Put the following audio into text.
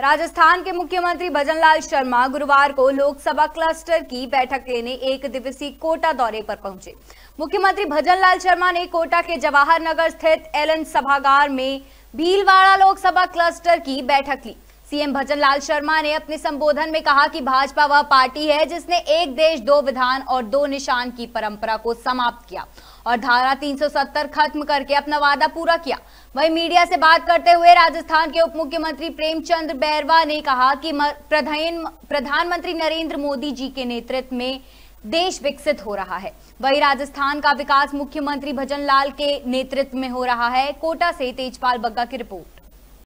राजस्थान के मुख्यमंत्री भजनलाल शर्मा गुरुवार को लोकसभा क्लस्टर की बैठक लेने एक दिवसीय कोटा दौरे पर पहुंचे मुख्यमंत्री भजनलाल शर्मा ने कोटा के जवाहर नगर स्थित एलन सभागार में भीलवाड़ा लोकसभा क्लस्टर की बैठक ली सीएम भजनलाल शर्मा ने अपने संबोधन में कहा कि भाजपा वह पार्टी है जिसने एक देश दो विधान और दो निशान की परंपरा को समाप्त किया और धारा 370 खत्म करके अपना वादा पूरा किया वहीं मीडिया से बात करते हुए राजस्थान के उप मुख्यमंत्री प्रेमचंद बैरवा ने कहा कि प्रधान प्रधानमंत्री नरेंद्र मोदी जी के नेतृत्व में देश विकसित हो रहा है वही राजस्थान का विकास मुख्यमंत्री भजन लाल के नेतृत्व में हो रहा है कोटा से तेजपाल बग्गा की रिपोर्ट